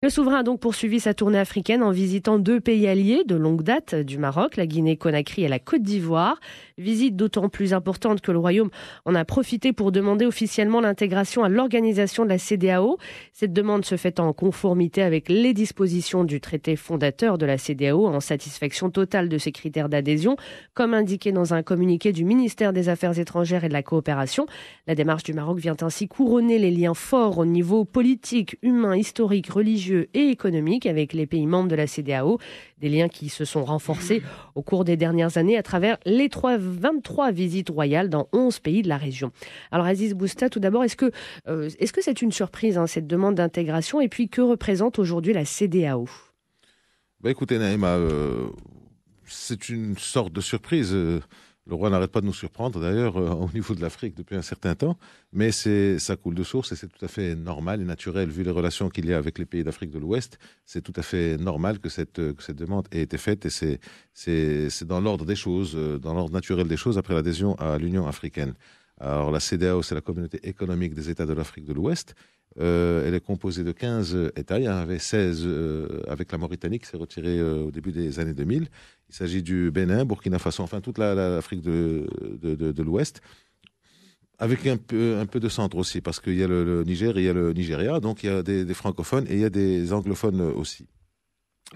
Le souverain a donc poursuivi sa tournée africaine en visitant deux pays alliés de longue date du Maroc, la Guinée-Conakry et la Côte d'Ivoire. Visite d'autant plus importante que le Royaume en a profité pour demander officiellement l'intégration à l'organisation de la CDAO. Cette demande se fait en conformité avec les dispositions du traité fondateur de la CDAO en satisfaction totale de ses critères d'adhésion, comme indiqué dans un communiqué du ministère des Affaires étrangères et de la coopération. La démarche du Maroc vient ainsi couronner les liens forts au niveau politique, humain, historique, religieux et économique avec les pays membres de la CDAO, des liens qui se sont renforcés au cours des dernières années à travers les 23 visites royales dans 11 pays de la région. Alors Aziz Bousta, tout d'abord, est-ce que euh, ce c'est une surprise hein, cette demande d'intégration et puis que représente aujourd'hui la CDAO bah, écoutez Naïma, euh, c'est une sorte de surprise. Euh, le roi n'arrête pas de nous surprendre, d'ailleurs, euh, au niveau de l'Afrique depuis un certain temps, mais ça coule de source et c'est tout à fait normal et naturel, vu les relations qu'il y a avec les pays d'Afrique de l'Ouest, c'est tout à fait normal que cette, euh, que cette demande ait été faite et c'est dans l'ordre des choses, euh, dans l'ordre naturel des choses après l'adhésion à l'Union africaine. Alors la CDAO, c'est la communauté économique des États de l'Afrique de l'Ouest, euh, elle est composée de 15 États. Il y en avait 16 euh, avec la Mauritanie qui s'est retirée euh, au début des années 2000. Il s'agit du Bénin, Burkina Faso, enfin toute l'Afrique de, l'Ouest. Avec un peu, de centre aussi, parce qu'il y a le, Niger et il y a le Nigeria, donc il y a des, des francophones et il y a des anglophones aussi.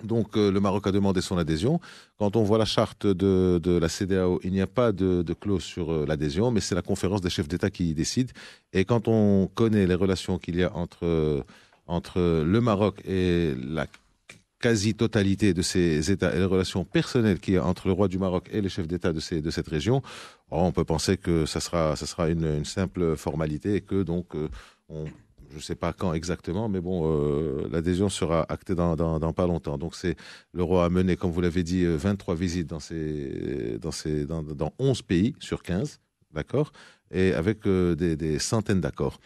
Donc euh, le Maroc a demandé son adhésion. Quand on voit la charte de, la CDAO, il n'y a pas de, clause sur euh, l'adhésion, mais c'est la conférence des chefs d'État qui décide. Et quand on connaît les relations qu'il y a euh, entre, le Maroc et la quasi-totalité de ces États et les relations personnelles qu'il y a entre le roi du Maroc et les chefs d'État de, cette région, oh, on peut penser que ça sera, une, simple formalité et que donc on je ne sais pas quand exactement, mais bon, euh, l'adhésion sera actée dans, pas longtemps. Donc, c'est roi a mené, comme vous l'avez dit, 23 euh, visites dans, dans, 11 pays sur 15, d'accord, et avec euh, des centaines d'accords.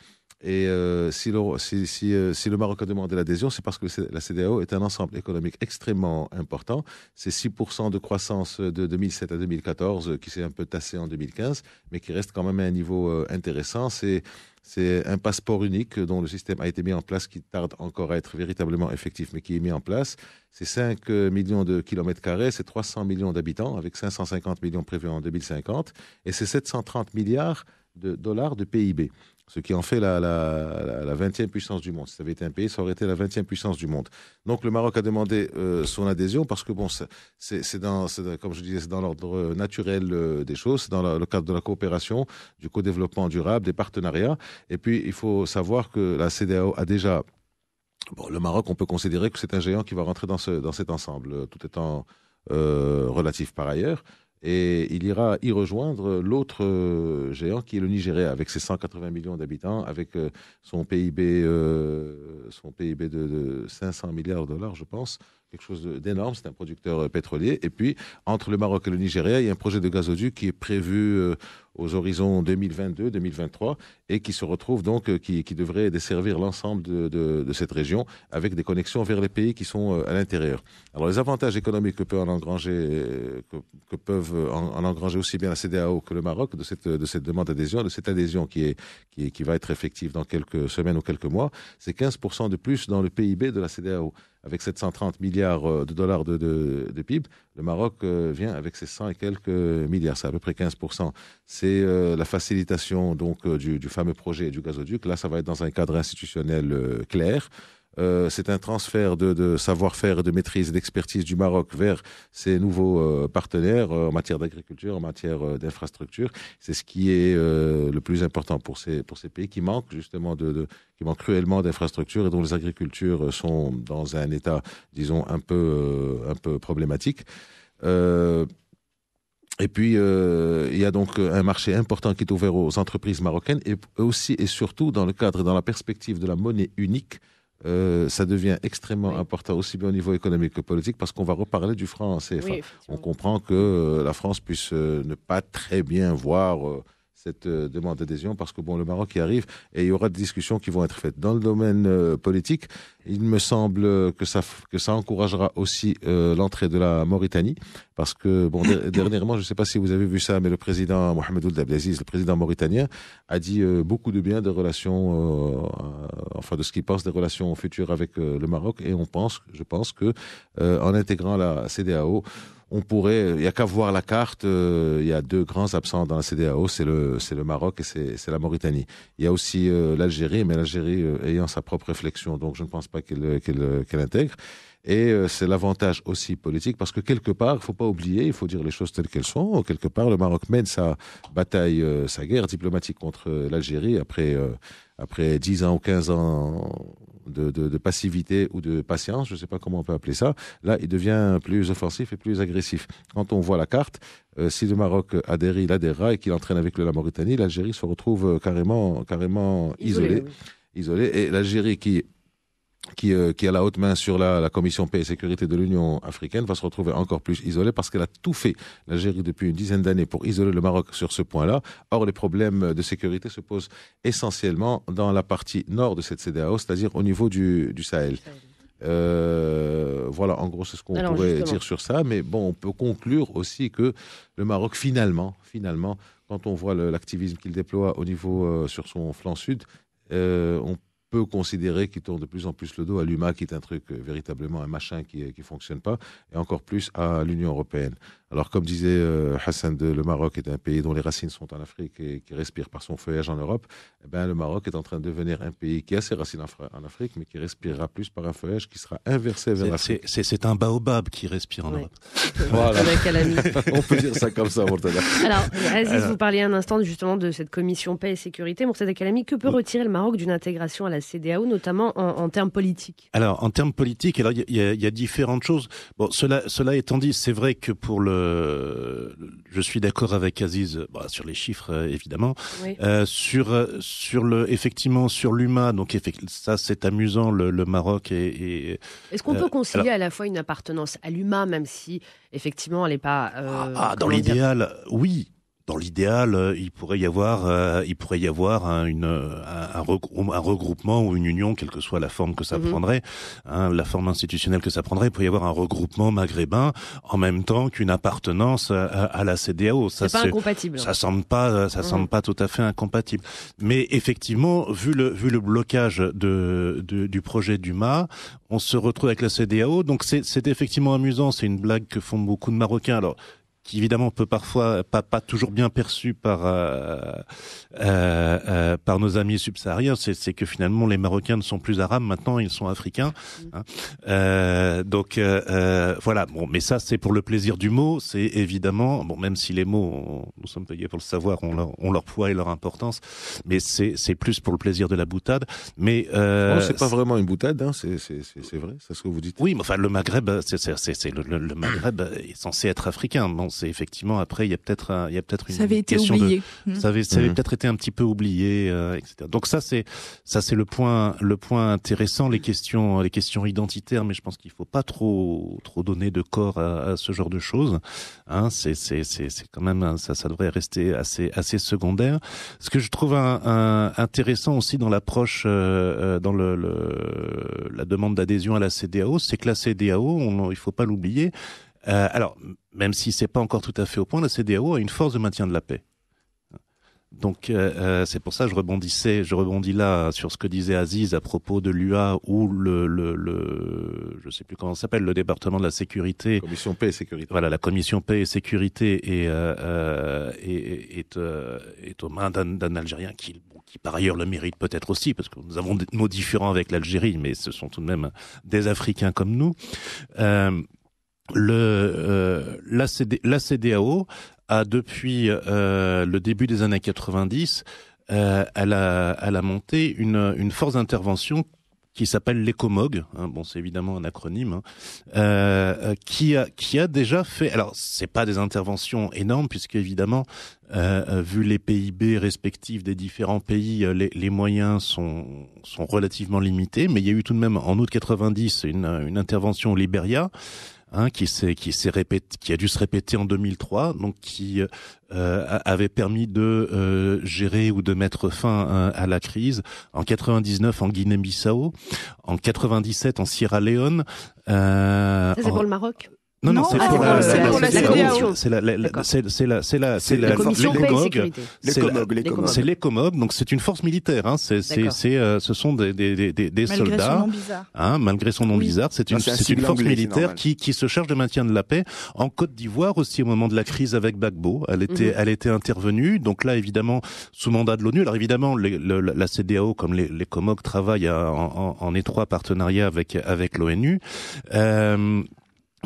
Et euh, euh, si, le, Maroc a demandé l'adhésion, c'est parce que la CDAO est un ensemble économique extrêmement important. C'est 6% de croissance de 2007 à 2014 qui s'est un peu tassé en 2015, mais qui reste quand même à un niveau euh, intéressant. C'est c'est un passeport unique dont le système a été mis en place, qui tarde encore à être véritablement effectif, mais qui est mis en place. C'est 5 millions de kilomètres carrés, c'est 300 millions d'habitants, avec 550 millions prévus en 2050, et c'est 730 milliards de dollars de PIB ce qui en fait la, la, 20e puissance du monde. Si ça avait été un pays, ça aurait été la 20e puissance du monde. Donc le Maroc a demandé euh, son adhésion parce que, bon, c'est dans, comme je disais, c'est dans l'ordre euh, naturel euh, des choses, c'est dans le cadre de la coopération, du co-développement durable, des partenariats. Et puis, il faut savoir que la CDAO a déjà... le Maroc, on peut considérer que c'est un géant qui va rentrer dans, cet ensemble, tout étant relatif par ailleurs et il ira y rejoindre l'autre euh, géant qui est le Nigeria, avec ses 180 millions d'habitants, avec euh, son PIB, euh, son PIB de, de 500 milliards de dollars, je pense, quelque chose d'énorme, c'est un producteur euh, pétrolier. Et puis, entre le Maroc et le Nigeria, il y a un projet de gazoduc qui est prévu euh, aux horizons 2022-2023 et qui se retrouve donc, euh, qui, devrait desservir l'ensemble de, cette région avec des connexions vers les pays qui sont à l'intérieur. Alors, les avantages économiques que peut en engranger, que, peuvent en, engranger aussi bien la CDAO que le Maroc de cette, demande d'adhésion, de cette adhésion qui, est, qui, qui va être effective dans quelques semaines ou quelques mois, c'est 15% de plus dans le PIB de la CDAO avec 730 milliards euh, de dollars de, PIB, le Maroc euh, vient avec ses 100 et quelques milliards, c'est à peu près 15%. C'est euh, la facilitation donc du, du, fameux projet du gazoduc. Là, ça va être dans un cadre institutionnel clair. Euh, c'est un transfert de, savoir-faire de maîtrise, d'expertise du Maroc vers ses nouveaux euh, partenaires euh, en matière d'agriculture, en matière d'infrastructure. C'est ce qui est le plus important pour ces, pays qui manquent justement qui manquent cruellement d'infrastructures et dont les agricultures sont dans un état, disons, un peu, problématique. Et puis, il y a donc un marché important qui est ouvert aux entreprises marocaines et aussi et surtout dans le cadre et dans la perspective de la monnaie unique euh, ça devient extrêmement important aussi bien au niveau économique que politique parce qu'on va reparler du franc on comprend que euh, la France puisse euh, ne pas très bien voir cette euh, demande d'adhésion parce que bon, le Maroc y arrive et il y aura des discussions qui vont être faites. Dans le domaine euh, politique, il me semble que ça, que ça encouragera aussi euh, l'entrée de la Mauritanie parce que bon, dernièrement, je ne sais pas si vous avez vu ça, mais le président Mohamed Ould Abdelaziz, le président mauritanien, a dit beaucoup de bien des relations, enfin de ce qu'il pense des relations futures avec le Maroc et on pense, je pense que en intégrant la CDAO, on pourrait, il n'y a qu'à voir la carte, euh, il y a deux grands absents dans la CDAO, c'est le, Maroc et c'est la Mauritanie. Il y a aussi euh, l'Algérie, mais l'Algérie euh, ayant sa propre réflexion, donc je ne pense pas qu'elle intègre. Et c'est l'avantage aussi politique, parce que quelque part, il ne faut pas oublier, il faut dire les choses telles qu'elles sont. Quelque part, le Maroc mène sa bataille, sa guerre diplomatique contre l'Algérie après, après 10 ans ou 15 ans de, passivité ou de patience, je ne sais pas comment on peut appeler ça, là, il devient plus offensif et plus agressif. Quand on voit la carte, euh, si le Maroc adhère, il adhérera et qu'il entraîne avec la Mauritanie, l'Algérie se retrouve euh, carrément, carrément isolée. isolée. Et l'Algérie qui qui, a euh, la haute main sur la, Commission paix et sécurité de l'Union africaine, va se retrouver encore plus isolée parce qu'elle a tout fait, l'Algérie, depuis une dizaine d'années pour isoler le Maroc sur ce point-là. Or, les problèmes de sécurité se posent essentiellement dans la partie nord de cette CDAO, c'est-à-dire au niveau du, Sahel. Euh, voilà, en gros, c'est ce qu'on pourrait dire sur ça. Mais bon, on peut conclure aussi que le Maroc, finalement, finalement, quand on voit l'activisme qu'il déploie au niveau euh, sur son flanc sud, on peut peut considérer qu'il tourne de plus en plus le dos à l'UMA, qui est un truc euh, véritablement un machin qui ne euh, fonctionne pas, et encore plus à l'Union européenne. Alors, comme disait euh, Hassan, II, le Maroc est un pays dont les racines sont en Afrique et qui respire par son feuillage en Europe. Eh ben, le Maroc est en train de devenir un pays qui a ses racines en, Afrique, mais qui respirera plus par un feuillage qui sera inversé vers l'Afrique. C'est un baobab qui respire en Europe. On peut dire ça comme ça, Alors, Aziz, vous parliez un instant justement de cette commission paix et sécurité. mon Kalami, que peut retirer le Maroc d'une intégration à la CDAO, notamment en, termes politiques Alors, en termes politiques, il y, a différentes choses. Bon, cela, cela étant dit, c'est vrai que pour le, je suis d'accord avec Aziz bah, sur les chiffres euh, évidemment, euh, sur sur le, effectivement sur l'UMA. Donc ça, c'est amusant le, Maroc et. Est-ce qu'on euh, peut concilier à la fois une appartenance à l'UMA, même si effectivement elle n'est pas. Ah, ah, dans l'idéal, oui dans l'idéal, euh, il pourrait y avoir, euh, il pourrait y avoir un, regroupement ou une union, quelle que soit la forme que ça mhm. prendrait, hein, la forme institutionnelle que ça prendrait, il pourrait y avoir un regroupement maghrébin en même temps qu'une appartenance à, la CDAO. Ça, pas incompatible. Ça semble pas, euh, ça mhm. semble pas tout à fait incompatible. Mais effectivement, vu le vu le blocage de, du projet du on se retrouve avec la CDAO. Donc c'est effectivement amusant. C'est une blague que font beaucoup de Marocains. Alors qui évidemment peut parfois pas, pas toujours bien perçu par euh, euh, euh, par nos amis subsahariens, c'est que finalement les Marocains ne sont plus arabes maintenant, ils sont africains. Mm. Hein. donc voilà, bon, mais ça c'est pour le plaisir du mot, c'est évidemment bon, même si les mots, nous sommes payés pour le savoir, ont leur, leur poids et leur importance, mais c'est plus pour le plaisir de la boutade. Mais euh, oh, c'est pas vraiment une boutade, hein, c'est vrai, c'est ce que vous dites. Oui, mais enfin le Maghreb, c'est le, le, le, Maghreb est censé être africain. Et effectivement, après, il y a peut-être il y a peut-être une ça avait été oublié. ça mmh. avait, mmh. peut-être été un petit peu oublié, euh, etc. Donc ça, c'est, ça c'est le point, le point intéressant, les questions, les questions identitaires. Mais je pense qu'il faut pas trop, trop donner de corps à, ce genre de choses. Hein, c'est, c'est, c'est, quand même, ça, ça devrait rester assez, assez secondaire. Ce que je trouve intéressant aussi dans l'approche, euh, euh, dans le, la demande d'adhésion à la CDAO, c'est que la CDAO, on, il faut pas l'oublier, euh, alors, même si c'est pas encore tout à fait au point, la CDAO a une force de maintien de la paix. Donc euh, euh, c'est pour ça que je rebondissais, je rebondis là sur ce que disait Aziz à propos de l'UA ou le, le, le je sais plus comment ça s'appelle, le département de la sécurité. Commission paix et sécurité. Voilà, la commission paix et sécurité est, euh, est, est, aux mains d'un Algérien qui, qui par ailleurs le mérite peut-être aussi, parce que nous avons des mots différents avec l'Algérie, mais ce sont tout de même des Africains comme nous le, euh, la, CDAO a depuis euh, le début des années 90, euh, elle, a, elle a monté une, force d'intervention qui s'appelle l'ECOMOG, hein, bon c'est évidemment un acronyme, hein, qui a qui a déjà fait. Alors c'est pas des interventions énormes puisque évidemment vu les PIB respectifs des différents pays, les, moyens sont sont relativement limités, mais il y a eu tout de même en août 90 une, une intervention au Liberia Hein, qui s'est qui s'est répété, qui a dû se répéter en 2003, donc qui euh, avait permis de euh, gérer ou de mettre fin euh, à, la crise en 99 en Guinée-Bissau, en 97 en Sierra Leone. c'est pour le Maroc. Non, non, c'est pour, la, C'est c'est la, c'est Donc c'est une force militaire. Hein. Euh, ce sont des, des, soldats. Hein, malgré son nom bizarre, c'est une, force militaire qui, se charge de maintien de la paix en Côte d'Ivoire aussi au moment de la crise avec Bagbo. Elle était, mhm. elle était intervenue. Donc là, évidemment, sous mandat de l'ONU. Alors évidemment, la CDAO comme l'ECOMOB travaille hein, en, étroit partenariat avec avec l'ONU. Euh,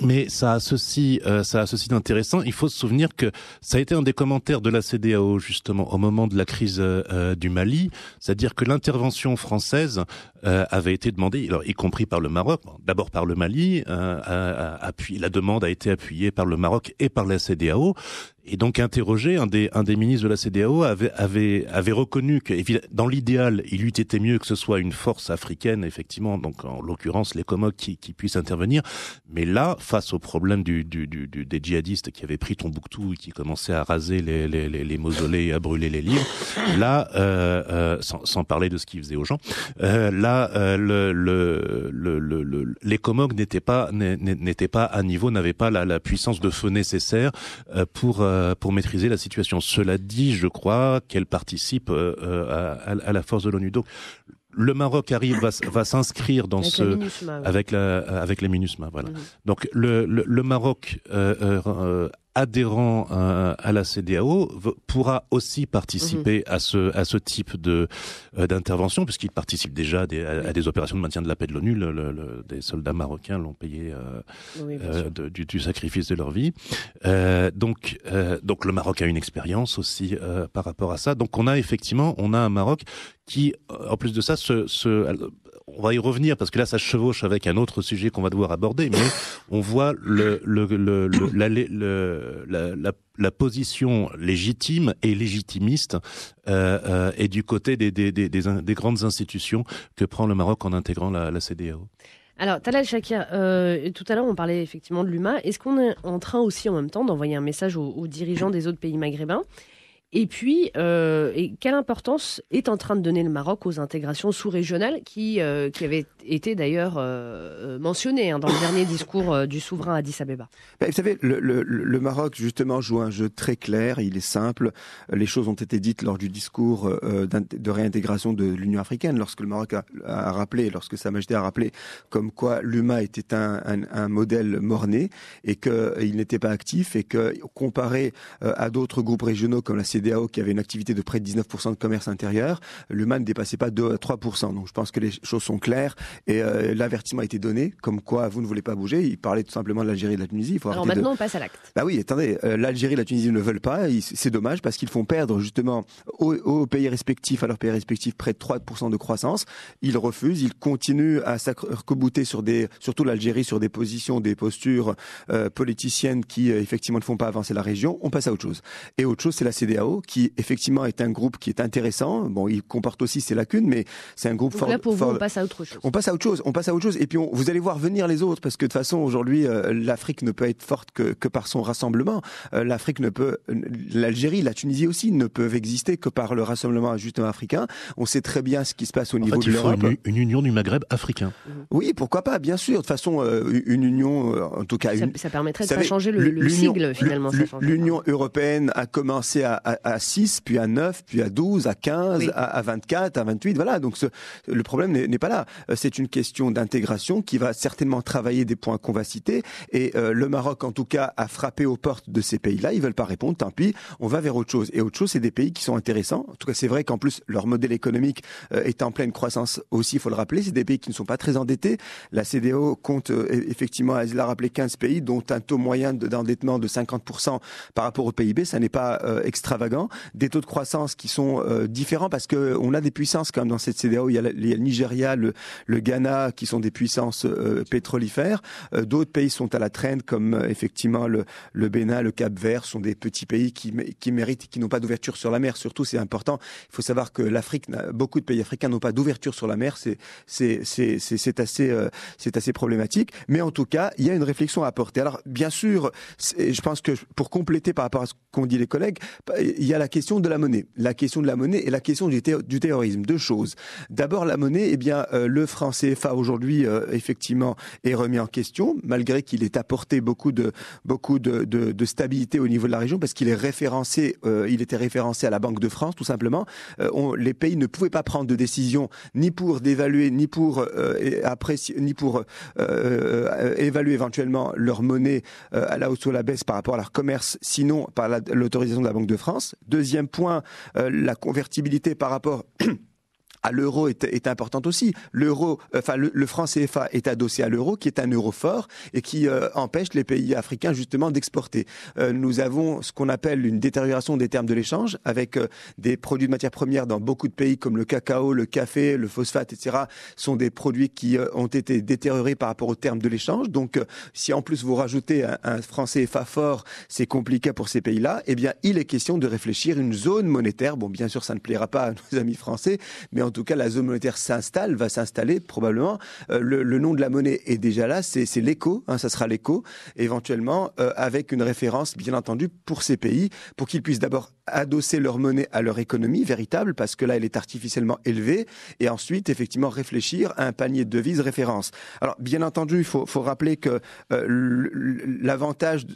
mais ça a ceci, euh, ça d'intéressant. Il faut se souvenir que ça a été un des commentaires de la CDAO justement au moment de la crise euh, euh, du Mali, c'est-à-dire que l'intervention française avait été demandée, alors, y compris par le Maroc, d'abord par le Mali. la demande a été appuyée par le Maroc et par la CDAO et donc interrogé, un des, un des ministres de la CDAO avait, avait, avait reconnu que, dans l'idéal, il eût été mieux que ce soit une force africaine, effectivement, donc en l'occurrence les qui, qui puissent intervenir. Mais là, face au problème du, du, du, des djihadistes qui avaient pris Tombouctou et qui commençaient à raser les, les, les, mausolées et à brûler les livres, là, euh, euh sans, parler de ce qu'ils faisaient aux gens, euh, là, euh, le, le, le, les Comoques n'étaient pas, pas à niveau, n'avaient pas la, la puissance de feu nécessaire pour euh, pour maîtriser la situation. Cela dit, je crois qu'elle participe euh, euh, à, la force de l'ONU. Donc, le Maroc arrive va, s'inscrire dans avec ce avec la avec les MINUSMA voilà. Mhm. Donc le Maroc adhérent euh, à la CDAO pourra aussi participer mhm. à ce à ce type de euh, d'intervention puisqu'il participe déjà à, des opérations de maintien de la paix de l'ONU. Le, des soldats marocains l'ont payé euh, du, sacrifice de leur vie. donc donc le Maroc a une expérience aussi par rapport à ça. Donc on a effectivement on a un Maroc qui en plus de ça se on va y revenir parce que là, ça chevauche avec un autre sujet qu'on va devoir aborder, mais on voit la, position légitime et légitimiste euh, euh, et du côté des, grandes institutions que prend le Maroc en intégrant la, la CDAO. Alors, Talal Shakir, euh, tout à l'heure, on parlait effectivement de l'UMA. Est-ce qu'on est en train aussi, en même temps, d'envoyer un message aux dirigeants des autres pays maghrébins et puis, euh, et quelle importance est en train de donner le Maroc aux intégrations sous-régionales qui, euh, qui avaient été d'ailleurs euh, mentionnées hein, dans le dernier discours du souverain Addis Abeba bah, Vous savez, le, le, Maroc, justement, joue un jeu très clair, il est simple. Les choses ont été dites lors du discours de réintégration de l'Union africaine, lorsque le Maroc a, rappelé, lorsque Sa Majesté a rappelé comme quoi l'UMA était un, un, modèle morné et qu'il n'était pas actif et que, comparé à d'autres groupes régionaux comme la CDAO qui avait une activité de près de 19% de commerce intérieur, man ne dépassait pas 2 à 3%. Donc je pense que les choses sont claires et euh, l'avertissement a été donné, comme quoi vous ne voulez pas bouger. Il parlait tout simplement de l'Algérie et de la Tunisie. Il faut Alors maintenant on passe à l'acte. Bah oui, attendez, euh, l'Algérie et la Tunisie ne veulent pas, c'est dommage parce qu'ils font perdre justement aux, pays respectifs, à leurs pays respectifs, près de 3% de croissance. Ils refusent, ils continuent à s'accobouter sur des, surtout l'Algérie, sur des positions, des postures euh, politiciennes qui effectivement ne font pas avancer la région. On passe à autre chose. Et autre chose, c'est la CDAO qui effectivement est un groupe qui est intéressant. Bon, il comporte aussi ses lacunes, mais c'est un groupe fort. Là, pour vous, on passe à autre chose. On passe à autre chose. On passe à autre chose. Et puis, vous allez voir venir les autres, parce que de toute façon, aujourd'hui, euh, l'Afrique ne peut être forte que, que par son rassemblement. Euh, L'Afrique ne peut, l'Algérie, la Tunisie aussi ne peuvent exister que par le rassemblement justement africain. On sait très bien ce qui se passe au niveau de l'Europe. Une, une, union du Maghreb africain. Mhm. Oui, pourquoi pas, bien sûr. De toute façon, euh, une union, en tout cas, ça, permettrait de changer le, sigle finalement. L'Union européenne a commencé à, à 6, puis à 9, puis à 12, à 15, à, 24, à 28. Voilà, donc le problème n'est pas là. Euh, c'est une question d'intégration qui va certainement travailler des points qu'on va citer. Et euh, le Maroc, en tout cas, a frappé aux portes de ces pays-là. Ils veulent pas répondre, tant pis, on va vers autre chose. Et autre chose, c'est des pays qui sont intéressants. En tout cas, c'est vrai qu'en plus, leur modèle économique euh, est en pleine croissance aussi, il faut le rappeler. C'est des pays qui ne sont pas très endettés. La CDO compte e-, effectivement, elle l'a rappelé, 15 pays, dont un taux moyen d'endettement de 50% par rapport au PIB. Ça n'est pas extravagant des taux de croissance qui sont euh, différents parce que on a des puissances quand même dans cette CDAO. Il y a, le, le Nigeria, le, Ghana qui sont des puissances euh, pétrolifères. Euh, d'autres pays sont à la traîne comme effectivement le, le Bénin, le Cap Vert sont des petits pays qui, qui méritent, qui n'ont pas d'ouverture sur la mer. Surtout, c'est important. Il faut savoir que l'Afrique, beaucoup de pays africains n'ont pas d'ouverture sur la mer. C'est c'est assez c'est assez problématique. Mais en tout cas, il y a une réflexion à apporter. Alors bien sûr, je pense que pour compléter par rapport à ce qu'ont dit les collègues, il y a la question de la monnaie. La question de la monnaie et la question du, terrorisme. Deux choses. D'abord, la monnaie, eh bien, euh, le franc CFA aujourd'hui, euh, effectivement, est remis en question, malgré qu'il ait apporté beaucoup de, beaucoup de, stabilité au niveau de la région, parce qu'il est référencé, euh, il était référencé à la Banque de France, tout simplement. les pays ne pouvaient pas prendre de décision ni pour dévaluer, ni pour, apprécier, ni pour évaluer éventuellement leur monnaie à la hausse ou à la baisse par rapport à leur commerce, sinon par l'autorisation de la Banque de France. Deuxième point, euh, la convertibilité par rapport à l'euro est, est, importante aussi. L'euro, enfin le, franc CFA est adossé à l'euro, qui est un euro fort et qui euh, empêche les pays africains justement d'exporter. Euh, nous avons ce qu'on appelle une détérioration des termes de l'échange, avec euh, des produits de matières premières dans beaucoup de pays comme le cacao, le café, le phosphate, etc. sont des produits qui ont été détériorés par rapport aux termes de l'échange. Donc, si en plus vous rajoutez un, franc CFA fort, c'est compliqué pour ces pays-là. Eh bien, il est question de réfléchir une zone monétaire. Bon, bien sûr, ça ne plaira pas à nos amis français, mais en en tout cas, la zone monétaire s'installe, va s'installer probablement. Euh, le, nom de la monnaie est déjà là, c'est l'écho, hein, ça sera l'écho, éventuellement euh, avec une référence, bien entendu, pour ces pays, pour qu'ils puissent d'abord adosser leur monnaie à leur économie véritable, parce que là, elle est artificiellement élevée, et ensuite, effectivement, réfléchir à un panier de devises référence. Alors, bien entendu, il faut, rappeler que euh, l'avantage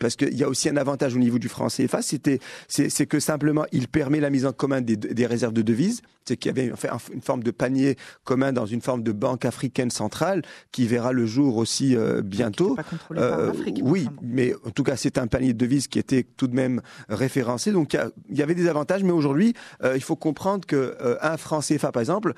parce qu'il y a aussi un avantage au niveau du franc CFA, c'est que simplement il permet la mise en commun des réserves de devises c'est qu'il y avait fait une forme de panier commun dans une forme de banque africaine centrale qui verra le jour aussi euh, bientôt. Euh, oui, mais en tout cas, c'est un panier de devises qui était tout de même référencé. Donc, il y, avait des avantages, mais aujourd'hui, euh, il faut comprendre que un franc CFA, par exemple,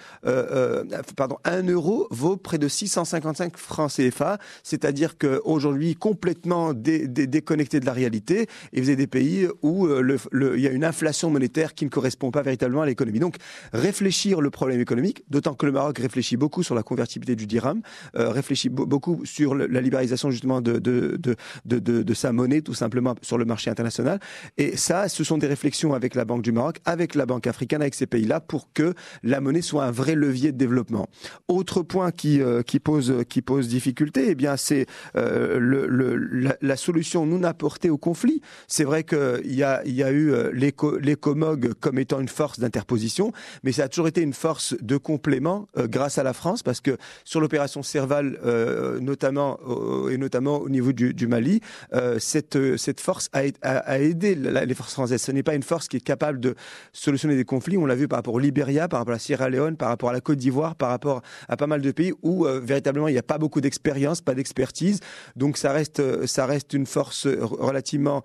pardon, un euro vaut près de 655 francs CFA, c'est-à-dire qu'aujourd'hui, complètement déconnecté de la réalité, et vous avez des pays où il y a une inflation monétaire qui ne correspond pas véritablement à l'économie. Donc, réfléchir le problème économique, d'autant que le Maroc réfléchit beaucoup sur la convertibilité du dirham, euh, réfléchit beaucoup sur la libéralisation justement de de, de, sa monnaie, tout simplement sur le marché international. Et ça, ce sont des réflexions avec la Banque du Maroc, avec la Banque africaine, avec ces pays-là, pour que la monnaie soit un vrai levier de développement. Autre point qui, euh, qui, pose, qui pose difficulté, eh bien, c'est euh, le, la, solution non apportée au conflit. C'est vrai qu'il y a, y a eu l'écomog comme étant une force d'interposition, mais ça a toujours été une force de complément euh, grâce à la France, parce que sur l'opération Serval, euh, notamment euh, et notamment au niveau du, Mali, cette, cette force a, aidé les forces françaises. Ce n'est pas une force qui est capable de solutionner des conflits. On l'a vu par rapport au Libéria, par rapport à la Sierra Leone, par rapport à la Côte d'Ivoire, par rapport à pas mal de pays où véritablement il n'y a pas beaucoup d'expérience, pas d'expertise. Donc ça reste, ça reste une force relativement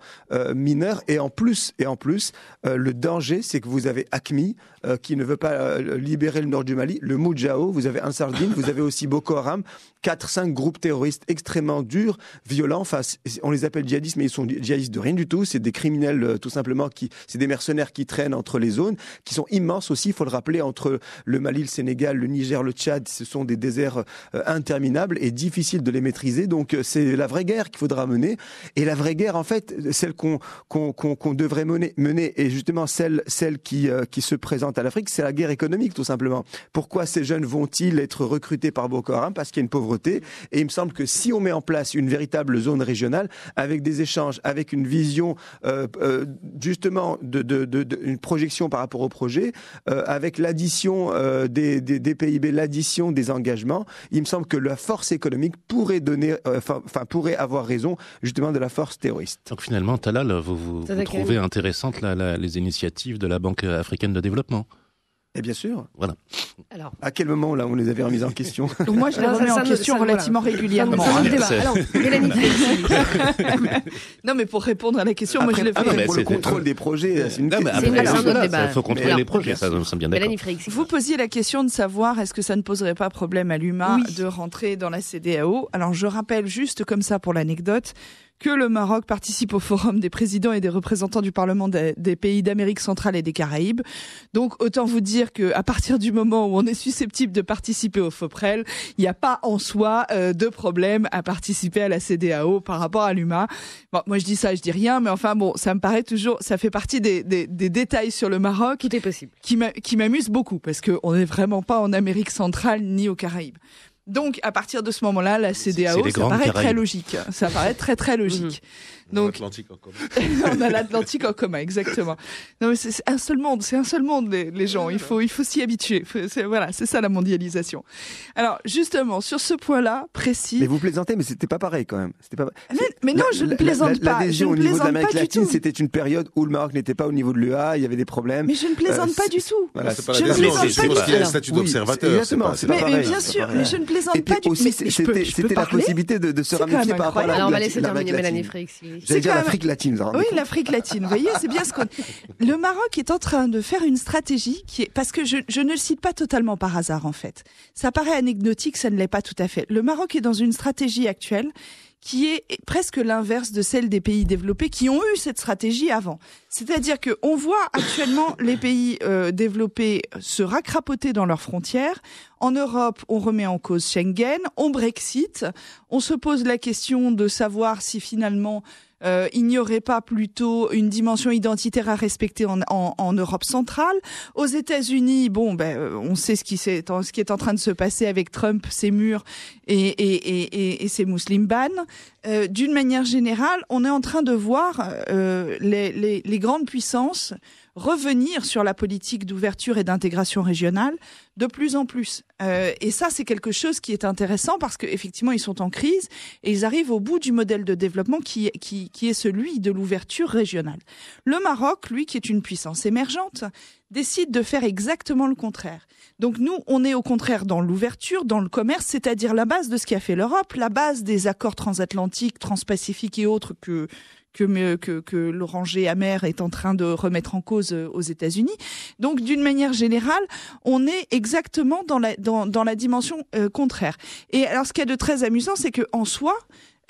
mineure. Et en plus, et en plus, le danger, c'est que vous avez ACMI qui ne veut pas euh, libérer le nord du Mali, le Moudjao, vous avez Ansar Dine, vous avez aussi Boko Haram, 4-5 groupes terroristes extrêmement durs, violents, enfin, on les appelle djihadistes, mais ils sont djihadistes de rien du tout, c'est des criminels euh, tout simplement, qui, c'est des mercenaires qui traînent entre les zones, qui sont immenses aussi, il faut le rappeler, entre le Mali, le Sénégal, le Niger, le Tchad, ce sont des déserts euh, interminables et difficiles de les maîtriser, donc c'est la vraie guerre qu'il faudra mener, et la vraie guerre, en fait, celle qu'on qu'on devrait mener, mener, et justement celle, celle qui, qui se présente à l'Afrique, c'est la guerre économique, tout simplement. Pourquoi ces jeunes vont-ils être recrutés par Boko Haram Parce qu'il y a une pauvreté. Et il me semble que si on met en place une véritable zone régionale, avec des échanges, avec une vision, euh, euh, justement, de, une projection par rapport au projet, euh, avec l'addition des, PIB, l'addition des engagements, il me semble que la force économique pourrait donner, enfin, pourrait avoir raison, justement, de la force terroriste. Donc finalement, Talal, vous, trouvez intéressantes les initiatives de la Banque africaine de développement et bien sûr. Voilà. Alors, à quel moment là on les avait remis en question moi je les remets en question relativement régulièrement. Non mais pour répondre à la question, moi je l'ai ah, non, mais pour le contrôle des projets, c'est une, non, question. Il faut contrôler les projets, ça, nous semble bien d'accord. Vous posiez la question de savoir est-ce que ça ne poserait pas problème à l'humain de rentrer dans la CDAO. Alors je rappelle juste comme ça pour l'anecdote que le Maroc participe au forum des présidents et des représentants du Parlement des, pays d'Amérique centrale et des Caraïbes. Donc autant vous dire que à partir du moment où on est susceptible de participer au FOPREL, il n'y a pas en soi euh, de problème à participer à la CDAO par rapport à l'UMA. moi je dis ça, je dis rien, mais enfin bon, ça me paraît toujours, ça fait partie des, détails sur le Maroc. est possible. Qui m'amuse beaucoup parce qu'on n'est vraiment pas en Amérique centrale ni aux Caraïbes. Donc, à partir de ce moment-là, la CDAO, ça paraît très logique. Ça paraît très, très logique. Mhm. Donc, on a l'Atlantique en commun, exactement. Non, mais c'est un seul monde, c'est un seul monde, les, gens. Il faut, il faut s'y habituer. Voilà, c'est ça la mondialisation. Alors, justement, sur ce point-là précis. Mais vous plaisantez, mais c'était pas pareil quand même. C'était pas. Mais, non, je ne plaisante pas. Je au niveau de l'Amérique latine, c'était une période où le Maroc n'était pas au niveau de l'UA, il y avait des problèmes. Mais je ne plaisante pas du tout. pas je ne plaisante pas du tout. un statut d'observateur. Mais bien sûr, je ne plaisante pas du tout. c'était la possibilité de se ramifier par rapport à Alors, on va laisser terminer Mélanie c'est dire l'Afrique latine. oui, l'Afrique latine. Vous voyez, c'est bien ce qu'on. Le Maroc est en train de faire une stratégie qui est parce que je, ne le cite pas totalement par hasard en fait. Ça paraît anecdotique, ça ne l'est pas tout à fait. Le Maroc est dans une stratégie actuelle qui est presque l'inverse de celle des pays développés qui ont eu cette stratégie avant. C'est-à-dire que on voit actuellement les pays euh, développés se racrapoter dans leurs frontières. En Europe, on remet en cause Schengen, on Brexit, on se pose la question de savoir si finalement euh, il n'y aurait pas plutôt une dimension identitaire à respecter en, Europe centrale. Aux États-Unis, bon, ben, euh, on sait ce qui, est en, ce qui est en train de se passer avec Trump, ses murs et, ses muslim ban. Euh, d'une manière générale, on est en train de voir les, les grandes puissances revenir sur la politique d'ouverture et d'intégration régionale de plus en plus. Euh, et ça, c'est quelque chose qui est intéressant parce qu'effectivement, ils sont en crise et ils arrivent au bout du modèle de développement qui, qui, qui est celui de l'ouverture régionale. Le Maroc, lui, qui est une puissance émergente, décide de faire exactement le contraire. Donc nous, on est au contraire dans l'ouverture, dans le commerce, c'est-à-dire la base de ce qui a fait l'Europe, la base des accords transatlantiques, transpacifiques et autres que que, que, que l'oranger amer est en train de remettre en cause euh, aux États-Unis. Donc, d'une manière générale, on est exactement dans la, dans, dans la dimension euh, contraire. Et alors, ce qu'il est de très amusant, c'est que en soi,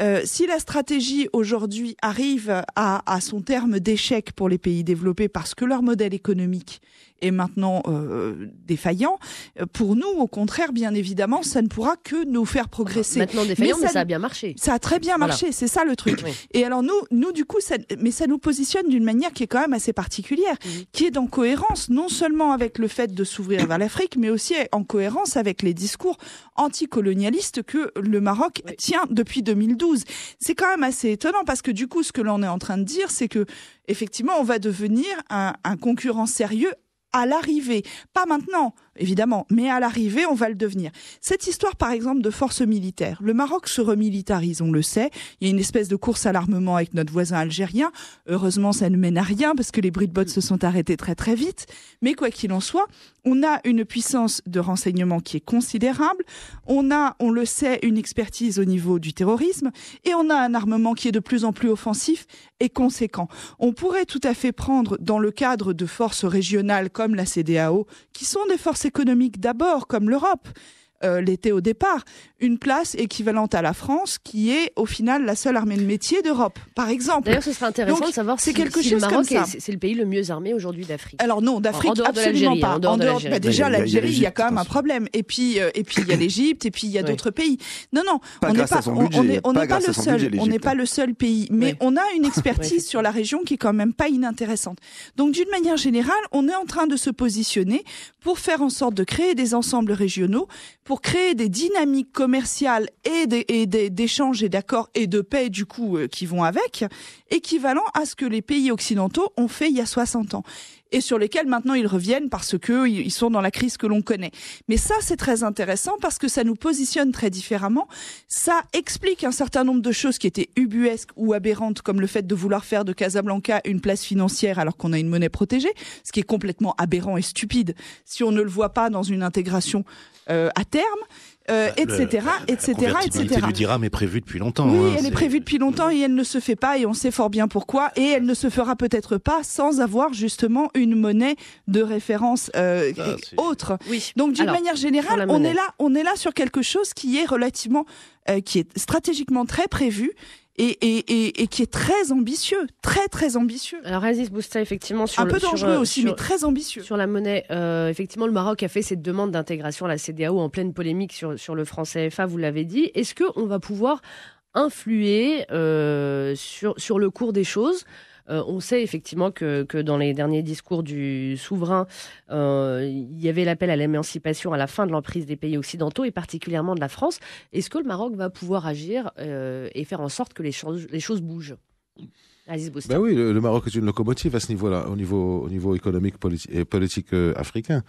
euh, si la stratégie aujourd'hui arrive à, à, son terme d'échec pour les pays développés parce que leur modèle économique est maintenant euh, défaillant. Euh, pour nous, au contraire, bien évidemment, ça ne pourra que nous faire progresser. Maintenant défaillant, mais ça, a bien marché. Ça a très bien marché, c'est ça le truc. Et alors nous, nous du coup, ça, mais ça nous positionne d'une manière qui est quand même assez particulière, mhm. qui est en cohérence non seulement avec le fait de s'ouvrir vers l'Afrique, mais aussi en cohérence avec les discours anticolonialistes que le Maroc tient depuis 2012. C'est quand même assez étonnant parce que du coup, ce que l'on est en train de dire, c'est que effectivement, on va devenir un, un concurrent sérieux à l'arrivée, pas maintenant, évidemment, mais à l'arrivée, on va le devenir. Cette histoire, par exemple, de forces militaires. Le Maroc se remilitarise, on le sait. Il y a une espèce de course à l'armement avec notre voisin algérien. Heureusement, ça ne mène à rien parce que les bruits de bottes se sont arrêtés très très vite. Mais quoi qu'il en soit, on a une puissance de renseignement qui est considérable. On a, on le sait, une expertise au niveau du terrorisme et on a un armement qui est de plus en plus offensif et conséquent. On pourrait tout à fait prendre dans le cadre de forces régionales comme la CDAO, qui sont des forces économique d'abord, comme l'Europe, euh, l'été l'était au départ, une place équivalente à la France, qui est au final la seule armée de métier d'Europe, par exemple. D'ailleurs, ce serait intéressant de savoir si, quelque le Maroc c'est le pays le mieux armé aujourd'hui d'Afrique. Alors non, d'Afrique absolument pas. Hein, en dehors, de déjà l'Algérie, il y a quand même un problème. Et puis euh, et puis il y a l'Égypte et puis il y a d'autres pays. Non non, on n'est pas le seul, on n'est pas hein. le seul pays, mais on a une expertise sur la région qui est quand même pas inintéressante. Donc d'une manière générale, on est en train de se positionner pour faire en sorte de créer des ensembles régionaux pour créer des dynamiques commerciales et d'échanges et d'accords et, et de paix du coup euh, qui vont avec, équivalent à ce que les pays occidentaux ont fait il y a 60 ans et sur lesquels maintenant ils reviennent parce que ils sont dans la crise que l'on connaît. Mais ça, c'est très intéressant parce que ça nous positionne très différemment. Ça explique un certain nombre de choses qui étaient ubuesques ou aberrantes, comme le fait de vouloir faire de Casablanca une place financière alors qu'on a une monnaie protégée, ce qui est complètement aberrant et stupide si on ne le voit pas dans une intégration euh, à terme, etc., euh, ah, etc., la etc. du dirham est prévue depuis longtemps. Oui, hein, elle est... prévue depuis longtemps et elle ne se fait pas et on sait fort bien pourquoi et elle ne se fera peut-être pas sans avoir justement une monnaie de référence euh, ah, autre. Oui. Donc d'une manière générale, on est là, on est là sur quelque chose qui est relativement, qui est stratégiquement très prévu et, qui est très ambitieux, très très ambitieux. Alors Aziz Bousta, effectivement, sur un peu dangereux aussi, mais très ambitieux. Sur la monnaie, euh, effectivement, le Maroc a fait cette demande d'intégration à la CDAO en pleine polémique sur, le franc CFA, vous l'avez dit. Est-ce qu'on va pouvoir influer euh, sur, sur le cours des choses euh, on sait effectivement que, dans les derniers discours du souverain, euh, il y avait l'appel à l'émancipation à la fin de l'emprise des pays occidentaux et particulièrement de la France. Est-ce que le Maroc va pouvoir agir euh, et faire en sorte que les, les choses bougent ben oui, le, Maroc est une locomotive à ce niveau-là, au niveau, économique et politique africain.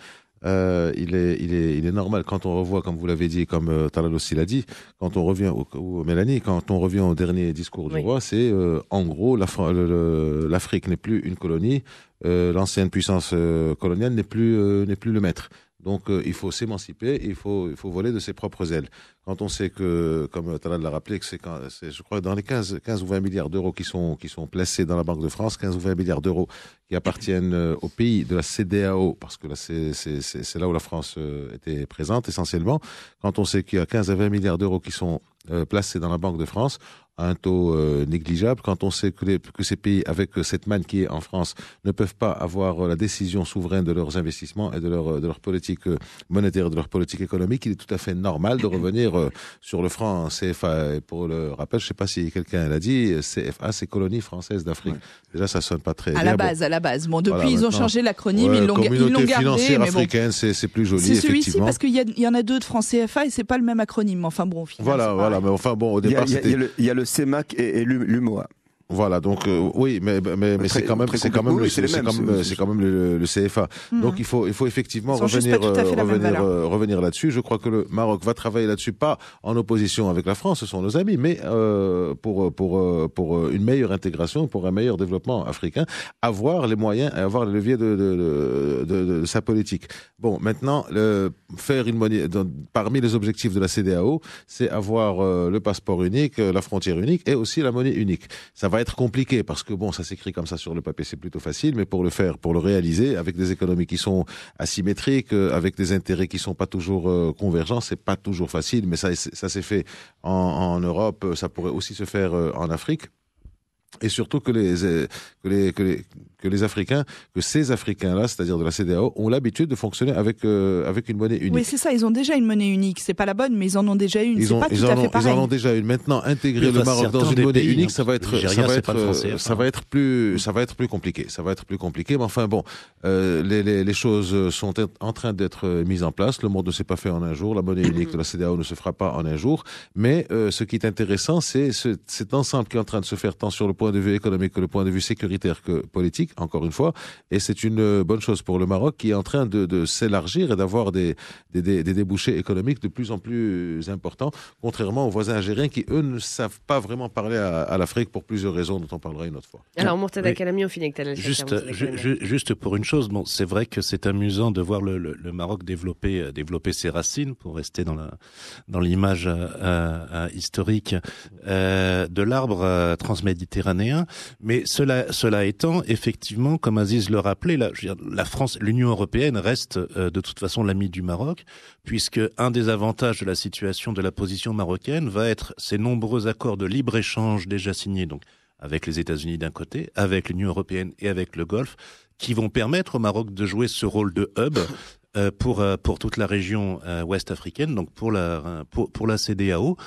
Euh, il, est, il, est, il est normal quand on revoit, comme vous l'avez dit, comme euh, aussi l'a dit, quand on revient, au, Mélanie, quand on revient au dernier discours du roi, c'est euh, en gros, l'Afrique n'est plus une colonie, euh, l'ancienne puissance coloniale n'est plus, n'est plus le maître. Donc euh, il faut s'émanciper, il faut, il faut voler de ses propres ailes. Quand on sait que, comme Talal l'a rappelé, que c'est, je crois, dans les 15, ou 20 milliards d'euros qui sont, qui sont placés dans la Banque de France, 15 ou 20 milliards d'euros qui appartiennent euh, au pays de la CDAO, parce que c'est, là où la France euh, était présente essentiellement. Quand on sait qu'il y a 15 à 20 milliards d'euros qui sont euh, placé dans la Banque de France à un taux euh, négligeable. Quand on sait que, que, ces pays, avec euh, cette manne qui est en France, ne peuvent pas avoir la décision souveraine de leurs investissements et de leur, de leur politique monétaire de leur politique économique, il est tout à fait normal de revenir sur le franc CFA. Et pour le rappel, je ne sais pas si quelqu'un l'a dit, CFA, c'est colonie française d'Afrique. Déjà, ça sonne pas très à bien. À la base, à la base. Bon, depuis, ils ont changé l'acronyme, ils l'ont gardé. Communauté financière africaine, c'est plus joli, C'est celui-ci, parce qu'il y, en a deux de franc CFA et c'est pas le même acronyme. Enfin bon, voilà, là, enfin bon, au départ, c'était. Il y, a le CEMAC et, et l'UMOA. Voilà, donc euh, oui, mais, mais, c'est quand même, c'est quand même, le, c'est quand, même le, CFA. Hmm. Donc il faut, il faut effectivement revenir, euh, revenir, euh, revenir là-dessus. Je crois que le Maroc va travailler là-dessus, pas en opposition avec la France, ce sont nos amis, mais pour, pour, pour une meilleure intégration, pour un meilleur développement africain, avoir les moyens et avoir les leviers de, de, de, sa politique. Bon, maintenant, le, faire une monnaie, parmi les objectifs de la CDAO, c'est avoir le passeport unique, la frontière unique et aussi la monnaie unique. Ça va être compliqué parce que bon, ça s'écrit comme ça sur le papier, c'est plutôt facile, mais pour le faire, pour le réaliser, avec des économies qui sont asymétriques, euh, avec des intérêts qui sont pas toujours euh, convergents, c'est pas toujours facile. Mais ça, ça s'est fait en, Europe, ça pourrait aussi se faire euh, en Afrique et surtout que les, que les, que les, que les Africains, que ces Africains-là, c'est-à-dire de la CDAO, ont l'habitude de fonctionner avec, euh, avec une monnaie unique. Oui, c'est ça, ils ont déjà une monnaie unique. C'est pas la bonne, mais ils en ont déjà une. Ils, ont, pas tout à fait ils en ont déjà une. Maintenant, intégrer le Maroc dans une monnaie unique, ça va être, plus, compliqué. Ça va être plus compliqué. Mais enfin, bon, euh, les, choses sont en train d'être mises en place. Le monde ne s'est pas fait en un jour. La monnaie unique de la CDAO ne se fera pas en un jour. Mais euh, ce qui est intéressant, c'est cet ensemble qui est en train de se faire tant sur le point de vue économique que le point de vue sécuritaire que politique encore une fois. Et c'est une euh, bonne chose pour le Maroc qui est en train de, s'élargir et d'avoir des, des, des, des, débouchés économiques de plus en plus importants, contrairement aux voisins algériens qui, eux, ne savent pas vraiment parler à, l'Afrique pour plusieurs raisons dont on parlera une autre fois. Alors, on finit avec Juste, juste pour une chose, bon, c'est vrai que c'est amusant de voir le, le, Maroc développer, euh, développer ses racines, pour rester dans la dans l'image euh, historique de l'arbre transméditerranéen. Mais cela, cela étant, effectivement, effectivement, comme Aziz le rappelait, la, la France, l'Union européenne reste euh, de toute façon l'ami du Maroc, puisque un des avantages de la situation de la position marocaine va être ces nombreux accords de libre échange déjà signés, donc avec les États-Unis d'un côté, avec l'Union européenne et avec le Golfe, qui vont permettre au Maroc de jouer ce rôle de hub. Euh, pour, euh, pour toute la région ouest africaine, donc pour la, pour, pour la CDAO,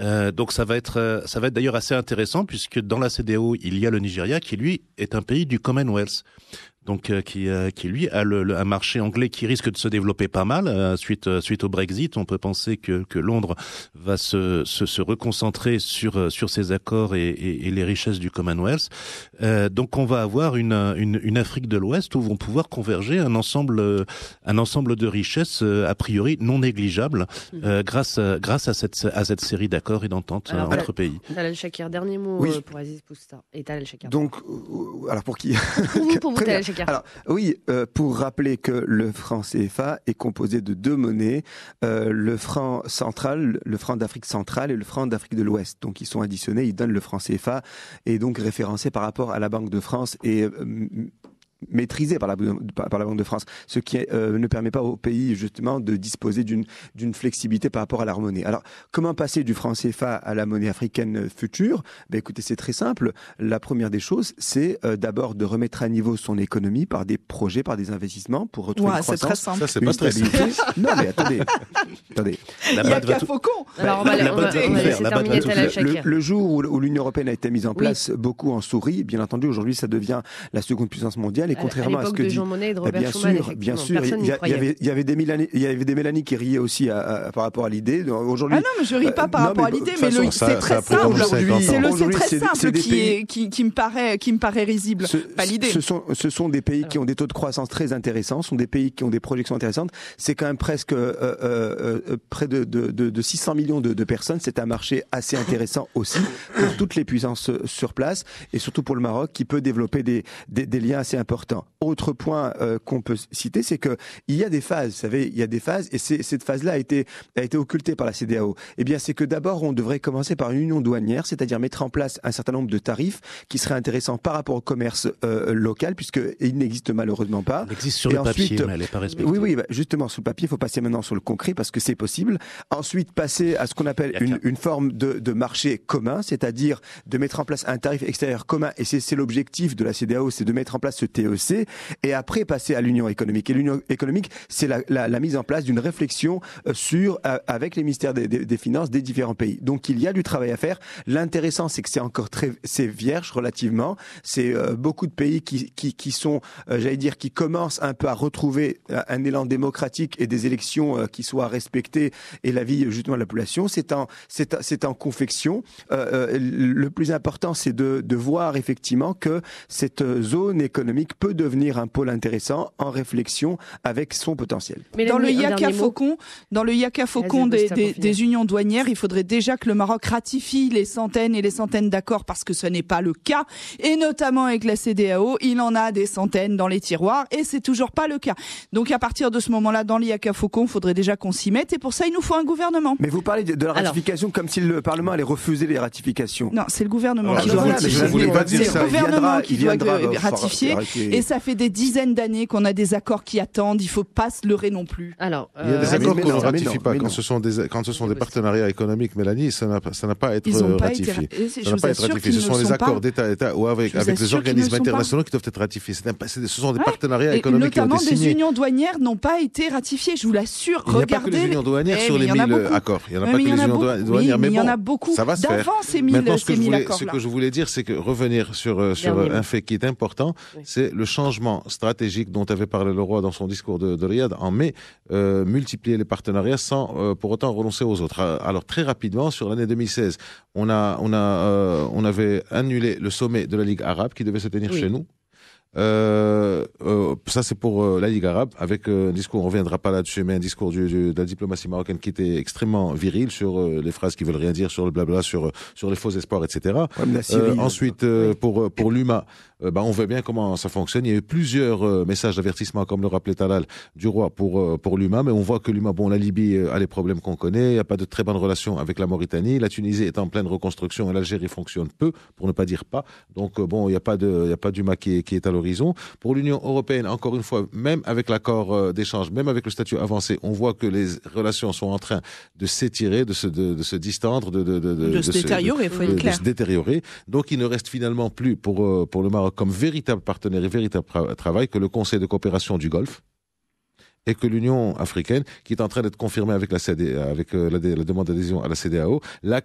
euh, donc ça va être, euh, ça va être d'ailleurs assez intéressant puisque dans la CDO il y a le Nigeria qui lui est un pays du Commonwealth donc euh, qui, euh, qui lui a le, un marché anglais qui risque de se développer pas mal euh, suite suite au Brexit. On peut penser que, que Londres va se, se, se reconcentrer sur sur ses accords et, et, les richesses du Commonwealth. donc on va avoir une, une, une Afrique de l'Ouest où vont pouvoir converger un ensemble un ensemble de richesses a priori non négligeables mhm. grâce grâce à cette à cette série d'accords et d'ententes entre pays. Talal Shakir, dernier mot pour Aziz Pousta et Talal Shakir. Donc alors pour qui pour vous, pour vous, alors oui, euh, pour rappeler que le franc CFA est composé de deux monnaies, euh, le franc central, le franc d'Afrique centrale et le franc d'Afrique de l'Ouest. Donc ils sont additionnés, ils donnent le franc CFA et donc référencé par rapport à la Banque de France et euh, maîtrisé par la, par la Banque de France, ce qui euh, ne permet pas au pays justement de disposer d'une flexibilité par rapport à leur monnaie. Alors, comment passer du franc CFA à la monnaie africaine future ben, Écoutez, c'est très simple. La première des choses, c'est euh, d'abord de remettre à niveau son économie par des projets, par des investissements pour retrouver ouais, une croissance. Très simple. Ça, c'est pas très Non, mais attendez. attendez. La Il n'y a qu'à Faucon. le, jour où, l'Union européenne a été mise en place, beaucoup en souris. Bien entendu, aujourd'hui, ça devient la seconde puissance mondiale contrairement à, ce que dit. de bah, bien sûr, bien sûr, il y, avait, des Mélanie, des qui riaient aussi par rapport à l'idée. Aujourd'hui, ah non, mais je ris bah, pas par rapport à l'idée, mais, c'est très simple. C'est le c'est très simple qui, me paraît, qui me paraît risible. Ce, pas l'idée. Ce sont, ce sont des pays qui ont des taux de croissance très intéressants, sont des pays qui ont des projections intéressantes. C'est quand même presque euh, euh, euh, près de, 600 millions de personnes. C'est un marché assez intéressant aussi pour toutes les puissances sur place et surtout pour le Maroc qui peut développer des, des, des liens assez importants autre point euh, qu'on peut citer, c'est que il y a des phases, vous savez, il y a des phases, et cette phase-là a été, a été occultée par la CDAO. Eh bien, c'est que d'abord, on devrait commencer par une union douanière, c'est-à-dire mettre en place un certain nombre de tarifs qui seraient intéressants par rapport au commerce euh, local, local, puisqu'il n'existe malheureusement pas. existe sur le papier, mais elle n'est pas respectée. Oui, oui, bah, justement, sur le papier, il faut passer maintenant sur le concret, parce que c'est possible. Ensuite, passer à ce qu'on appelle une, forme de, marché commun, c'est-à-dire de mettre en place un tarif extérieur commun, et c'est l'objectif de la CDAO, c'est de mettre en place ce TE E et après passer à l'Union économique. Et l'Union économique, c'est la, mise en place d'une réflexion euh, sur, euh, avec les ministères des, Finances des différents pays. Donc il y a du travail à faire. L'intéressant, c'est que c'est encore très, c'est vierge relativement. C'est euh, beaucoup de pays qui, qui, qui sont, j'allais dire, qui commencent un peu à retrouver un élan démocratique et des élections qui soient respectées et la vie justement de la population. C'est en, c'est, c'est en confection. le plus important, c'est de, de voir effectivement que cette zone économique peut devenir un pôle intéressant en réflexion avec son potentiel. Mais dans, le Yaka Faucon, dans le Yaka Faucon des, des, unions douanières, il faudrait déjà que le Maroc ratifie les centaines et les centaines d'accords parce que ce n'est pas le cas. Et notamment avec la CDAO, il en a des centaines dans les tiroirs et c'est toujours pas le cas. Donc à partir de ce moment-là, dans le Yaka Faucon, il faudrait déjà qu'on s'y mette et pour ça, il nous faut un gouvernement. Mais vous parlez de la ratification comme si le Parlement allait refuser les ratifications. Non, c'est le gouvernement ah, qui doit ratifier. C'est le gouvernement qui doit ratifier. Et ça fait des dizaines d'années qu'on a des accords qui attendent. Il faut pas se leurrer non plus. Alors, il y a des euh, accords qu'on ne ratifie pas quand ce sont des quand ce sont des partenariats économiques, Mélanie. Ça n'a pas ça à être ratifié. Ça n'a pas ratifié. Ce sont des accords d'État État ou avec avec des organismes internationaux qui doivent être ratifiés. Ce sont des partenariats économiques qui ont été signés. Notamment des unions douanières n'ont pas été ratifiées. Je vous l'assure. Regardez. Il n'y a pas que les unions douanières sur eh, les 1000 accords. Il n'y en a pas que les unions douanières. Mais il y en a eh, beaucoup. Ça va se faire. Maintenant, ce que je voulais dire, c'est que revenir sur euh, sur un fait qui est important, c'est le changement stratégique dont avait parlé le roi dans son discours de, Riyad en mai, euh, multiplier les partenariats sans euh, pour autant renoncer aux autres. Euh, alors très rapidement, sur l'année 2016, on, a, on, a, on avait annulé le sommet de la Ligue arabe qui devait se tenir chez nous euh, euh, ça, c'est pour euh, la Ligue arabe, avec un discours, on reviendra pas là-dessus, mais un discours de la diplomatie marocaine qui était extrêmement viril sur les phrases qui veulent rien dire, sur le blabla, sur, sur les faux espoirs, etc. ensuite, pour, pour l'UMA, bah, on voit bien comment ça fonctionne. Il y a eu plusieurs messages d'avertissement, comme le rappelait Talal, du roi pour, pour l'UMA, mais on voit que l'UMA, bon, la Libye a les problèmes qu'on connaît, il n'y a pas de très bonnes relations avec la Mauritanie, la Tunisie est en pleine reconstruction et l'Algérie fonctionne peu, pour ne pas dire pas. Donc, bon, il n'y a pas d'UMA qui, qui est à l'origine pour l'Union européenne, encore une fois, même avec l'accord euh, d'échange, même avec le statut avancé, on voit que les relations sont en train de s'étirer, de se, de, se distendre, de, se détériorer, Donc il ne reste finalement plus pour, euh, le Maroc comme véritable partenaire et véritable travail que le Conseil de coopération du Golfe et que l'Union africaine, qui est en train d'être confirmée avec la, euh, demande d'adhésion à la CDAO, la